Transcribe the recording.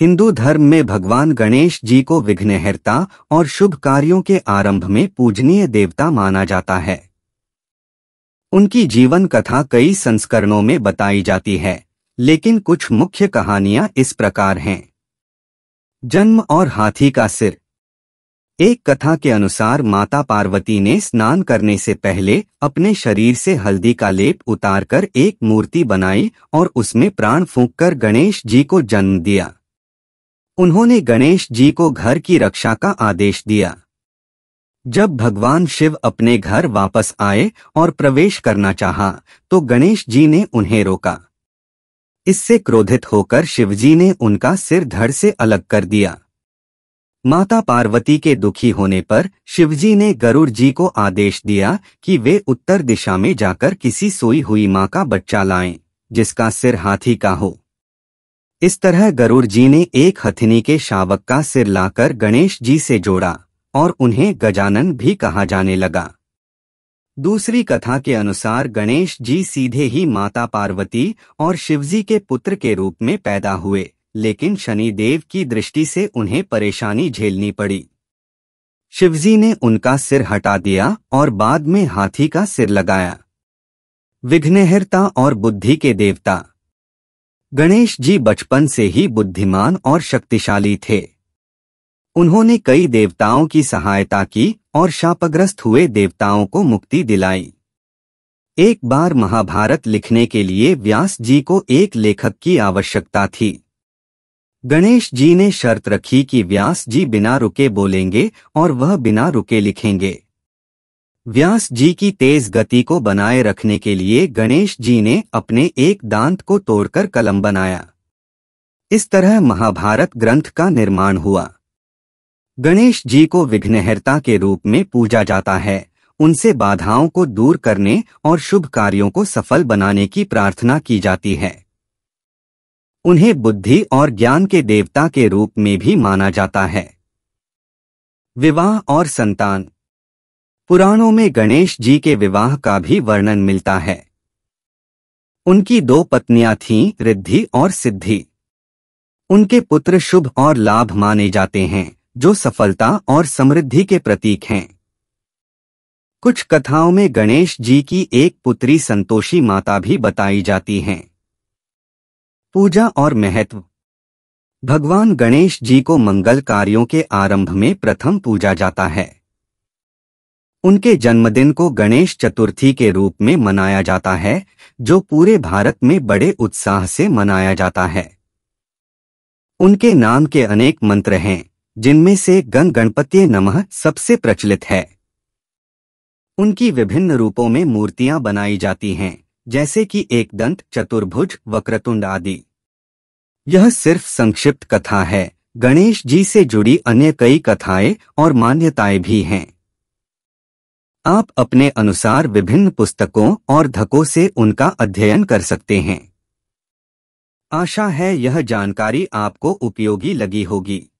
हिंदू धर्म में भगवान गणेश जी को विघ्नहरता और शुभ कार्यों के आरंभ में पूजनीय देवता माना जाता है उनकी जीवन कथा कई संस्करणों में बताई जाती है लेकिन कुछ मुख्य कहानियां इस प्रकार हैं जन्म और हाथी का सिर एक कथा के अनुसार माता पार्वती ने स्नान करने से पहले अपने शरीर से हल्दी का लेप उतारकर एक मूर्ति बनाई और उसमें प्राण फूंककर गणेश जी को जन्म दिया उन्होंने गणेश जी को घर की रक्षा का आदेश दिया जब भगवान शिव अपने घर वापस आए और प्रवेश करना चाहा, तो गणेश जी ने उन्हें रोका इससे क्रोधित होकर शिवजी ने उनका सिर धड़ से अलग कर दिया माता पार्वती के दुखी होने पर शिवजी ने गरुड़ जी को आदेश दिया कि वे उत्तर दिशा में जाकर किसी सोई हुई मां का बच्चा लाएं, जिसका सिर हाथी का हो इस तरह गरुर जी ने एक हथिनी के शावक का सिर लाकर गणेश जी से जोड़ा और उन्हें गजानन भी कहा जाने लगा दूसरी कथा के अनुसार गणेश जी सीधे ही माता पार्वती और शिवजी के पुत्र के रूप में पैदा हुए लेकिन शनि देव की दृष्टि से उन्हें परेशानी झेलनी पड़ी शिवजी ने उनका सिर हटा दिया और बाद में हाथी का सिर लगाया विघ्नहरता और बुद्धि के देवता गणेश जी बचपन से ही बुद्धिमान और शक्तिशाली थे उन्होंने कई देवताओं की सहायता की और शापग्रस्त हुए देवताओं को मुक्ति दिलाई एक बार महाभारत लिखने के लिए व्यास जी को एक लेखक की आवश्यकता थी गणेश जी ने शर्त रखी कि व्यास जी बिना रुके बोलेंगे और वह बिना रुके लिखेंगे व्यास जी की तेज गति को बनाए रखने के लिए गणेश जी ने अपने एक दांत को तोड़कर कलम बनाया इस तरह महाभारत ग्रंथ का निर्माण हुआ गणेश जी को विघ्नहरता के रूप में पूजा जाता है उनसे बाधाओं को दूर करने और शुभ कार्यों को सफल बनाने की प्रार्थना की जाती है उन्हें बुद्धि और ज्ञान के देवता के रूप में भी माना जाता है विवाह और संतान पुराणों में गणेश जी के विवाह का भी वर्णन मिलता है उनकी दो पत्नियां थीं रिद्धि और सिद्धि उनके पुत्र शुभ और लाभ माने जाते हैं जो सफलता और समृद्धि के प्रतीक हैं कुछ कथाओं में गणेश जी की एक पुत्री संतोषी माता भी बताई जाती हैं पूजा और महत्व भगवान गणेश जी को मंगल कार्यों के आरंभ में प्रथम पूजा जाता है उनके जन्मदिन को गणेश चतुर्थी के रूप में मनाया जाता है जो पूरे भारत में बड़े उत्साह से मनाया जाता है उनके नाम के अनेक मंत्र हैं जिनमें से गण गणपति नमः सबसे प्रचलित है उनकी विभिन्न रूपों में मूर्तियां बनाई जाती हैं जैसे कि एक दंत चतुर्भुज वक्रतुंड आदि यह सिर्फ संक्षिप्त कथा है गणेश जी से जुड़ी अन्य कई कथाएं और मान्यताएं भी हैं आप अपने अनुसार विभिन्न पुस्तकों और धकों से उनका अध्ययन कर सकते हैं आशा है यह जानकारी आपको उपयोगी लगी होगी